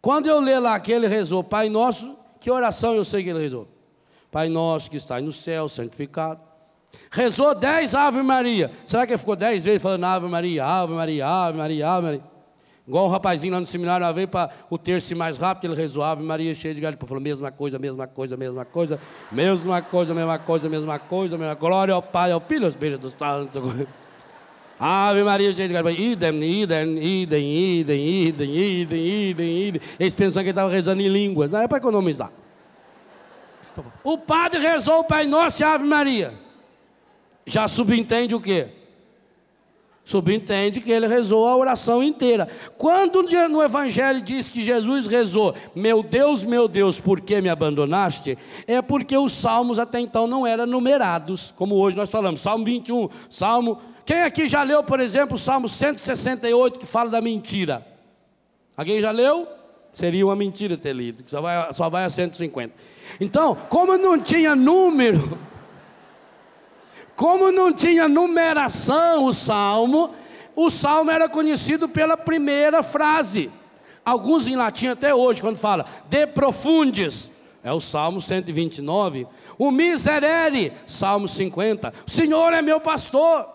Speaker 1: Quando eu ler lá que ele rezou, Pai Nosso, que oração eu sei que ele rezou? Pai Nosso que está aí no céu, santificado. Rezou dez Ave Maria. Será que ele ficou dez vezes falando Ave Maria, Ave Maria, Ave Maria, Ave Maria? Igual um rapazinho lá no seminário, uma vez para o terço mais rápido, ele rezou Ave Maria, cheio de galho, falou mesma coisa, mesma coisa, mesma coisa, mesma coisa, mesma coisa, mesma coisa, mesma coisa, glória ao Pai, ao Filho, aos Espíritos Santos. Ave Maria, gente, Idem, idem, idem, idem, idem, idem, idem, idem. Eles pensam que estava rezando em línguas. Não é para economizar. Tá o padre rezou o Pai Nosso e Ave Maria. Já subentende o quê? Subentende que ele rezou a oração inteira. Quando no Evangelho diz que Jesus rezou, meu Deus, meu Deus, por que me abandonaste? É porque os salmos até então não eram numerados, como hoje nós falamos, Salmo 21, Salmo quem aqui já leu, por exemplo, o Salmo 168, que fala da mentira? Alguém já leu? Seria uma mentira ter lido, que só vai, só vai a 150. Então, como não tinha número, como não tinha numeração o salmo, o salmo era conhecido pela primeira frase. Alguns em latim até hoje, quando fala de profundis, é o Salmo 129. O miserere, Salmo 50. O Senhor é meu pastor.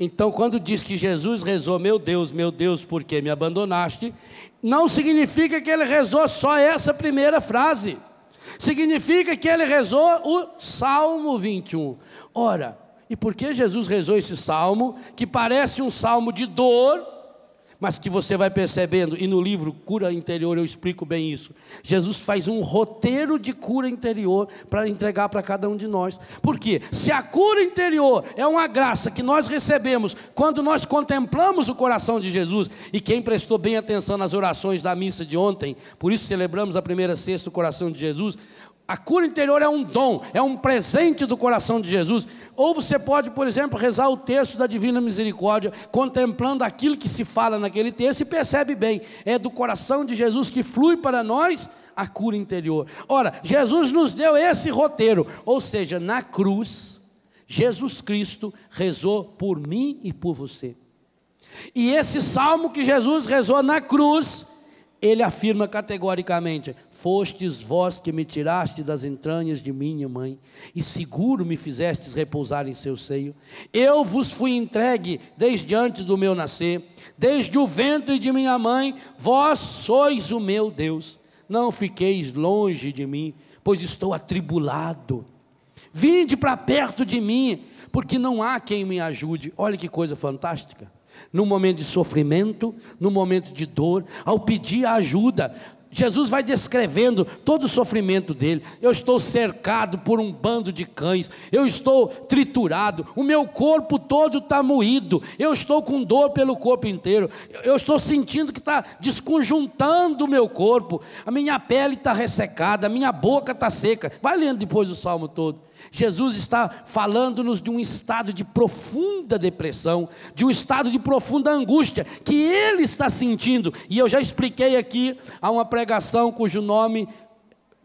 Speaker 1: Então, quando diz que Jesus rezou, meu Deus, meu Deus, por que me abandonaste? Não significa que ele rezou só essa primeira frase. Significa que ele rezou o Salmo 21. Ora, e por que Jesus rezou esse salmo, que parece um salmo de dor, mas que você vai percebendo, e no livro Cura Interior eu explico bem isso. Jesus faz um roteiro de cura interior para entregar para cada um de nós. Por quê? Se a cura interior é uma graça que nós recebemos quando nós contemplamos o coração de Jesus, e quem prestou bem atenção nas orações da missa de ontem, por isso celebramos a primeira sexta o coração de Jesus, a cura interior é um dom, é um presente do coração de Jesus. Ou você pode, por exemplo, rezar o texto da Divina Misericórdia, contemplando aquilo que se fala naquele texto e percebe bem, é do coração de Jesus que flui para nós a cura interior. Ora, Jesus nos deu esse roteiro, ou seja, na cruz, Jesus Cristo rezou por mim e por você. E esse salmo que Jesus rezou na cruz ele afirma categoricamente: Fostes vós que me tiraste das entranhas de minha mãe, e seguro me fizestes repousar em seu seio. Eu vos fui entregue desde antes do meu nascer, desde o ventre de minha mãe, vós sois o meu Deus. Não fiqueis longe de mim, pois estou atribulado. Vinde para perto de mim, porque não há quem me ajude. Olha que coisa fantástica no momento de sofrimento, no momento de dor, ao pedir ajuda. Jesus vai descrevendo todo o sofrimento dele. Eu estou cercado por um bando de cães, eu estou triturado, o meu corpo todo está moído, eu estou com dor pelo corpo inteiro, eu estou sentindo que está desconjuntando o meu corpo, a minha pele está ressecada, a minha boca está seca. Vai lendo depois o salmo todo. Jesus está falando-nos de um estado de profunda depressão, de um estado de profunda angústia que ele está sentindo. E eu já expliquei aqui a uma pregação cujo nome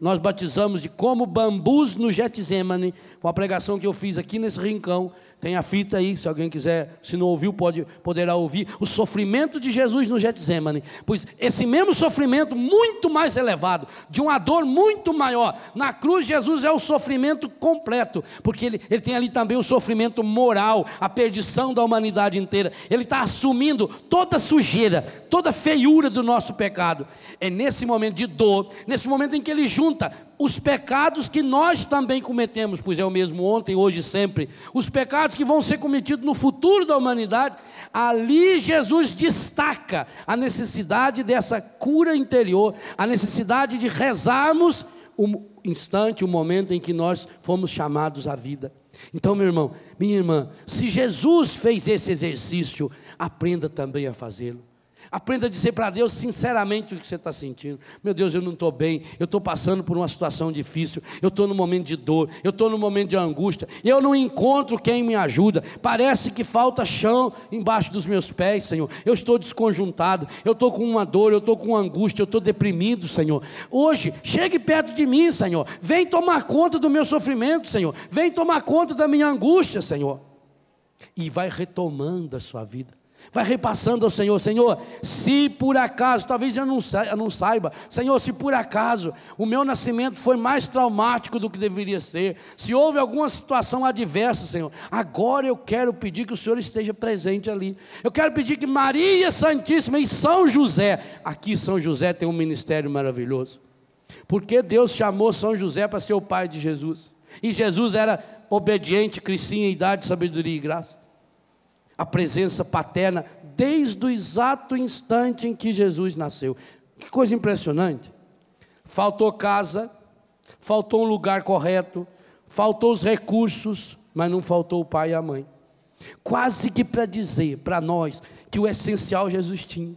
Speaker 1: nós batizamos de Como Bambus no Getsemane, uma pregação que eu fiz aqui nesse rincão, tem a fita aí, se alguém quiser, se não ouviu, pode, poderá ouvir. O sofrimento de Jesus no Getsemane. Pois esse mesmo sofrimento, muito mais elevado, de uma dor muito maior. Na cruz, Jesus é o sofrimento completo, porque ele, ele tem ali também o sofrimento moral, a perdição da humanidade inteira. Ele está assumindo toda sujeira, toda feiura do nosso pecado. É nesse momento de dor, nesse momento em que ele junta os pecados que nós também cometemos, pois é o mesmo ontem, hoje e sempre, os pecados que vão ser cometidos no futuro da humanidade, ali Jesus destaca a necessidade dessa cura interior, a necessidade de rezarmos o instante, o momento em que nós fomos chamados à vida. Então, meu irmão, minha irmã, se Jesus fez esse exercício, aprenda também a fazê-lo. Aprenda a dizer para Deus sinceramente o que você está sentindo. Meu Deus, eu não estou bem, eu estou passando por uma situação difícil, eu estou num momento de dor, eu estou num momento de angústia, eu não encontro quem me ajuda. Parece que falta chão embaixo dos meus pés, Senhor. Eu estou desconjuntado, eu estou com uma dor, eu estou com uma angústia, eu estou deprimido, Senhor. Hoje, chegue perto de mim, Senhor. Vem tomar conta do meu sofrimento, Senhor. Vem tomar conta da minha angústia, Senhor. E vai retomando a sua vida. Vai repassando ao Senhor, Senhor, se por acaso, talvez eu não, saiba, eu não saiba, Senhor, se por acaso o meu nascimento foi mais traumático do que deveria ser, se houve alguma situação adversa, Senhor, agora eu quero pedir que o Senhor esteja presente ali. Eu quero pedir que Maria Santíssima e São José, aqui São José tem um ministério maravilhoso. Porque Deus chamou São José para ser o pai de Jesus. E Jesus era obediente, crescia em idade, sabedoria e graça a presença paterna desde o exato instante em que Jesus nasceu. Que coisa impressionante! Faltou casa, faltou um lugar correto, faltou os recursos, mas não faltou o pai e a mãe. Quase que para dizer para nós que o essencial Jesus tinha.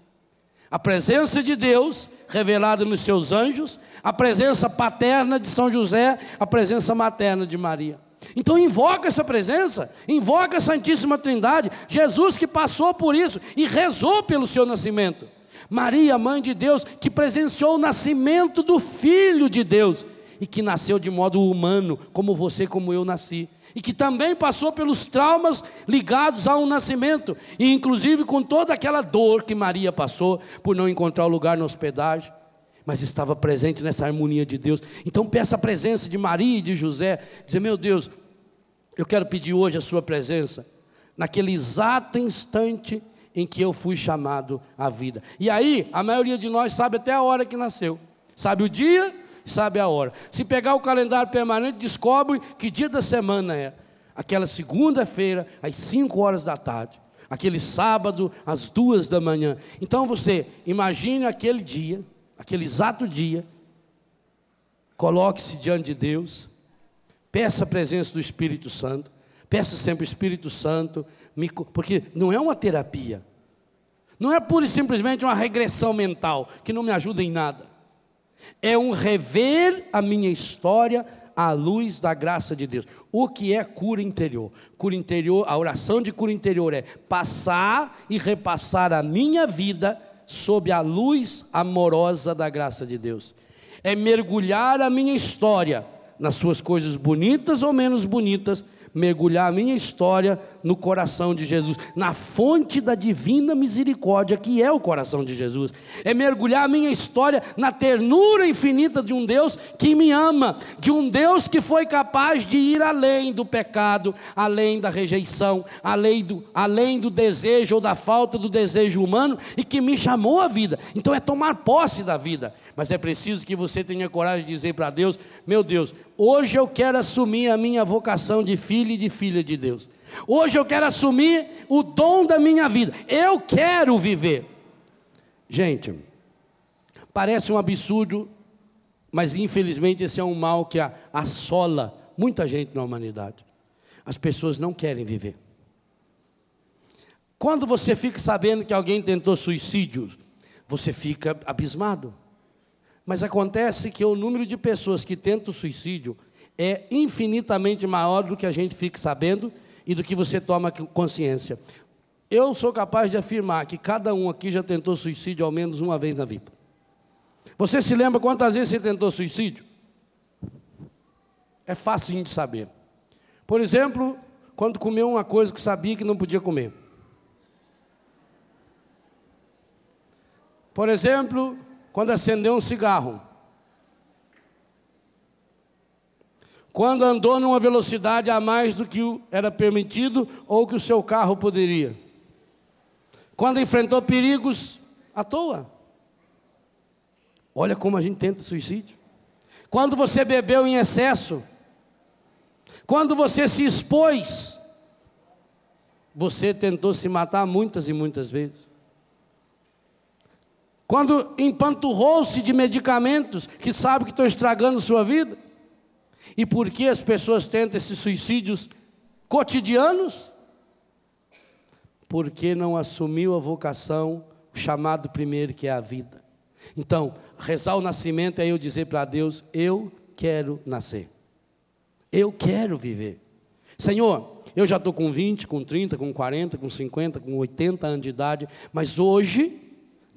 Speaker 1: A presença de Deus, revelada nos seus anjos, a presença paterna de São José, a presença materna de Maria. Então invoca essa presença, invoca a Santíssima Trindade, Jesus que passou por isso e rezou pelo seu nascimento. Maria, mãe de Deus, que presenciou o nascimento do Filho de Deus e que nasceu de modo humano, como você, como eu nasci, e que também passou pelos traumas ligados ao nascimento, e inclusive com toda aquela dor que Maria passou por não encontrar o lugar na hospedagem, mas estava presente nessa harmonia de Deus. Então peça a presença de Maria e de José, dizer: Meu Deus, eu quero pedir hoje a sua presença, naquele exato instante em que eu fui chamado à vida. E aí, a maioria de nós sabe até a hora que nasceu, sabe o dia, sabe a hora. Se pegar o calendário permanente, descobre que dia da semana é. Aquela segunda-feira, às 5 horas da tarde. Aquele sábado, às duas da manhã. Então você imagine aquele dia aquele exato dia, coloque-se diante de Deus, peça a presença do Espírito Santo, peça sempre Espírito Santo, me, porque não é uma terapia, não é pura e simplesmente uma regressão mental que não me ajuda em nada, é um rever a minha história à luz da graça de Deus. O que é cura interior? Cura interior, a oração de cura interior é passar e repassar a minha vida sob a luz amorosa da graça de Deus. É mergulhar a minha história nas suas coisas bonitas ou menos bonitas, mergulhar a minha história no coração de Jesus, na fonte da divina misericórdia que é o coração de Jesus. É mergulhar a minha história na ternura infinita de um Deus que me ama, de um Deus que foi capaz de ir além do pecado, além da rejeição, além do, além do desejo ou da falta do desejo humano e que me chamou à vida. Então é tomar posse da vida, mas é preciso que você tenha coragem de dizer para Deus: Meu Deus, Hoje eu quero assumir a minha vocação de filho e de filha de Deus. Hoje eu quero assumir o dom da minha vida. Eu quero viver. Gente, parece um absurdo, mas infelizmente esse é um mal que assola muita gente na humanidade. As pessoas não querem viver. Quando você fica sabendo que alguém tentou suicídio, você fica abismado. Mas acontece que o número de pessoas que tentam suicídio é infinitamente maior do que a gente fica sabendo e do que você toma consciência. Eu sou capaz de afirmar que cada um aqui já tentou suicídio ao menos uma vez na vida. Você se lembra quantas vezes você tentou suicídio? É fácil de saber. Por exemplo, quando comeu uma coisa que sabia que não podia comer. Por exemplo, quando acendeu um cigarro. Quando andou numa velocidade a mais do que era permitido ou que o seu carro poderia. Quando enfrentou perigos à toa. Olha como a gente tenta suicídio. Quando você bebeu em excesso. Quando você se expôs. Você tentou se matar muitas e muitas vezes. Quando empanturrou-se de medicamentos que sabe que estão estragando sua vida? E por que as pessoas tentam esses suicídios cotidianos? Porque não assumiu a vocação, o chamado primeiro que é a vida. Então, rezar o nascimento é eu dizer para Deus: Eu quero nascer. Eu quero viver. Senhor, eu já estou com 20, com 30, com 40, com 50, com 80 anos de idade, mas hoje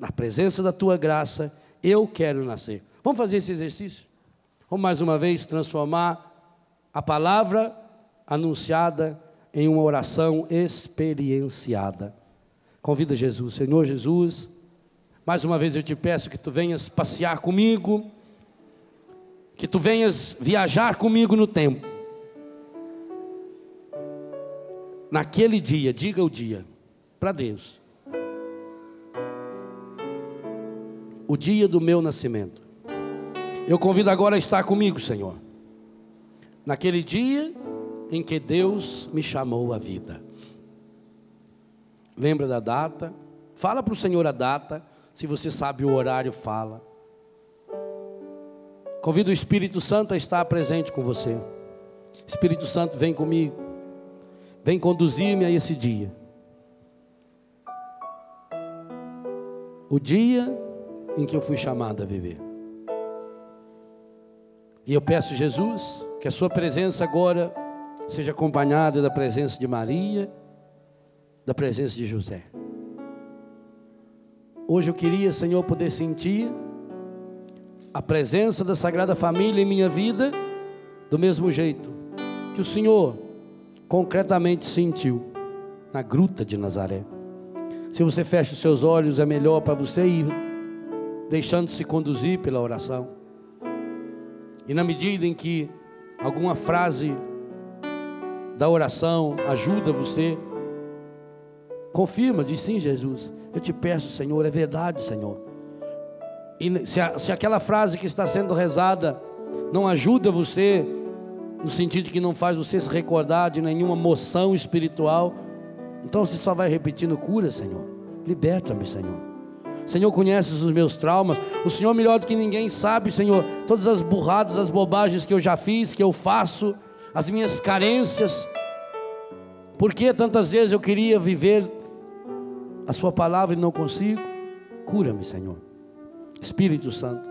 Speaker 1: na presença da tua graça, eu quero nascer. Vamos fazer esse exercício? Vamos mais uma vez transformar a palavra anunciada em uma oração experienciada. Convida Jesus, Senhor Jesus, mais uma vez eu te peço que tu venhas passear comigo, que tu venhas viajar comigo no tempo. Naquele dia, diga o dia, para Deus o dia do meu nascimento. Eu convido agora a estar comigo, Senhor, naquele dia em que Deus me chamou à vida. Lembra da data? Fala para o Senhor a data. Se você sabe o horário, fala. Convido o Espírito Santo a estar presente com você. Espírito Santo, vem comigo. Vem conduzir-me a esse dia. O dia em que eu fui chamado a viver. E eu peço, Jesus, que a Sua presença agora seja acompanhada da presença de Maria, da presença de José. Hoje eu queria, Senhor, poder sentir a presença da Sagrada Família em minha vida, do mesmo jeito que o Senhor concretamente sentiu na gruta de Nazaré. Se você fecha os seus olhos, é melhor para você ir deixando-se conduzir pela oração. E na medida em que alguma frase da oração ajuda você, confirma, diz sim, Jesus. Eu te peço, Senhor, é verdade, Senhor. E se, a, se aquela frase que está sendo rezada não ajuda você, no sentido de que não faz você se recordar de nenhuma moção espiritual, então você só vai repetindo: cura, Senhor, liberta-me, Senhor. Senhor, conhece os meus traumas. O Senhor, melhor do que ninguém, sabe, Senhor, todas as burradas, as bobagens que eu já fiz, que eu faço, as minhas carências. Porque tantas vezes eu queria viver a Sua palavra e não consigo? Cura-me, Senhor. Espírito Santo,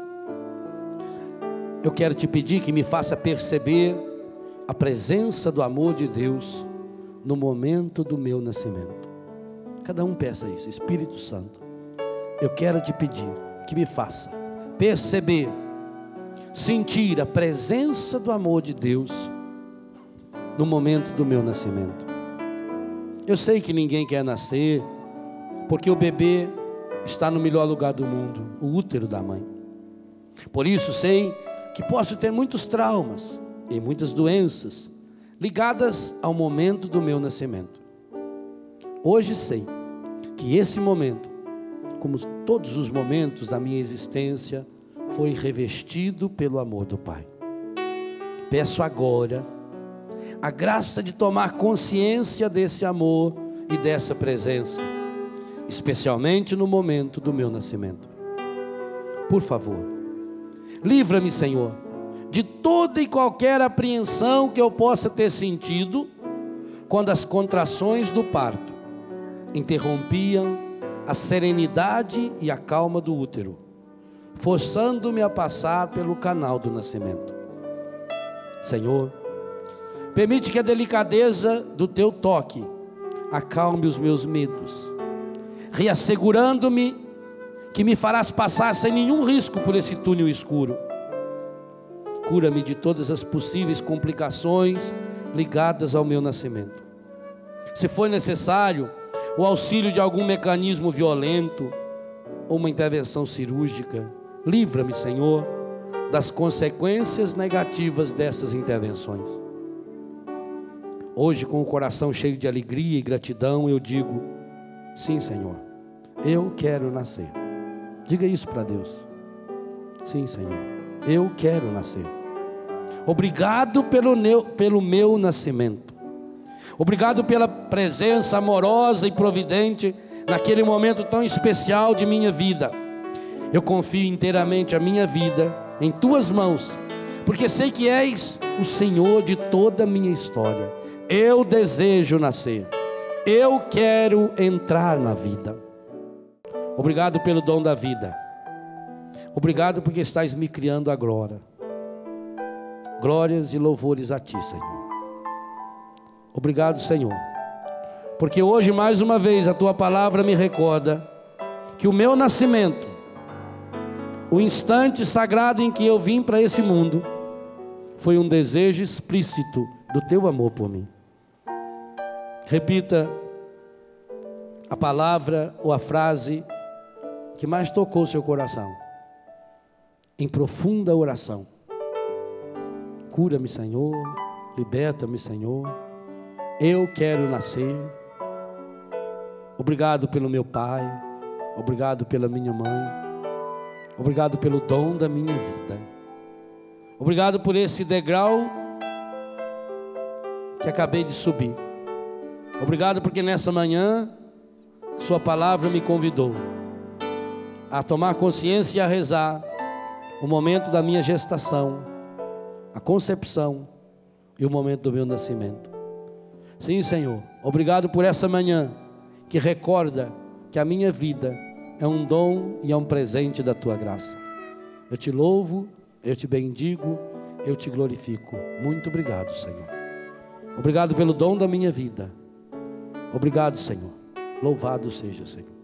Speaker 1: eu quero te pedir que me faça perceber a presença do amor de Deus no momento do meu nascimento. Cada um peça isso, Espírito Santo eu quero te pedir que me faça perceber, sentir a presença do amor de Deus no momento do meu nascimento. Eu sei que ninguém quer nascer, porque o bebê está no melhor lugar do mundo, o útero da mãe. Por isso sei que posso ter muitos traumas e muitas doenças ligadas ao momento do meu nascimento. Hoje sei que esse momento como todos os momentos da minha existência, foi revestido pelo amor do Pai. Peço agora a graça de tomar consciência desse amor e dessa presença, especialmente no momento do meu nascimento. Por favor, livra-me, Senhor, de toda e qualquer apreensão que eu possa ter sentido quando as contrações do parto interrompiam a serenidade e a calma do útero, forçando-me a passar pelo canal do nascimento. Senhor, permite que a delicadeza do teu toque acalme os meus medos, reassegurando-me que me farás passar sem nenhum risco por esse túnel escuro. Cura-me de todas as possíveis complicações ligadas ao meu nascimento. Se for necessário, o auxílio de algum mecanismo violento ou uma intervenção cirúrgica. Livra-me, Senhor, das consequências negativas dessas intervenções. Hoje, com o coração cheio de alegria e gratidão, eu digo: Sim, Senhor, eu quero nascer. Diga isso para Deus. Sim, Senhor, eu quero nascer. Obrigado pelo meu, pelo meu nascimento. Obrigado pela presença amorosa e providente naquele momento tão especial de minha vida. Eu confio inteiramente a minha vida em tuas mãos, porque sei que és o Senhor de toda a minha história. Eu desejo nascer, eu quero entrar na vida. Obrigado pelo dom da vida. Obrigado porque estás me criando agora. Glórias e louvores a ti, Senhor. Obrigado, Senhor. Porque hoje, mais uma vez, a tua palavra me recorda que o meu nascimento, o instante sagrado em que eu vim para esse mundo, foi um desejo explícito do teu amor por mim. Repita a palavra ou a frase que mais tocou seu coração, em profunda oração. Cura-me, Senhor, liberta-me, Senhor. Eu quero nascer. Obrigado pelo meu pai. Obrigado pela minha mãe. Obrigado pelo dom da minha vida. Obrigado por esse degrau que acabei de subir. Obrigado porque nessa manhã sua palavra me convidou a tomar consciência e a rezar o momento da minha gestação, a concepção e o momento do meu nascimento. Sim, Senhor, obrigado por essa manhã que recorda que a minha vida é um dom e é um presente da tua graça. Eu te louvo, eu te bendigo, eu te glorifico. Muito obrigado, Senhor. Obrigado pelo dom da minha vida. Obrigado, Senhor. Louvado seja, Senhor.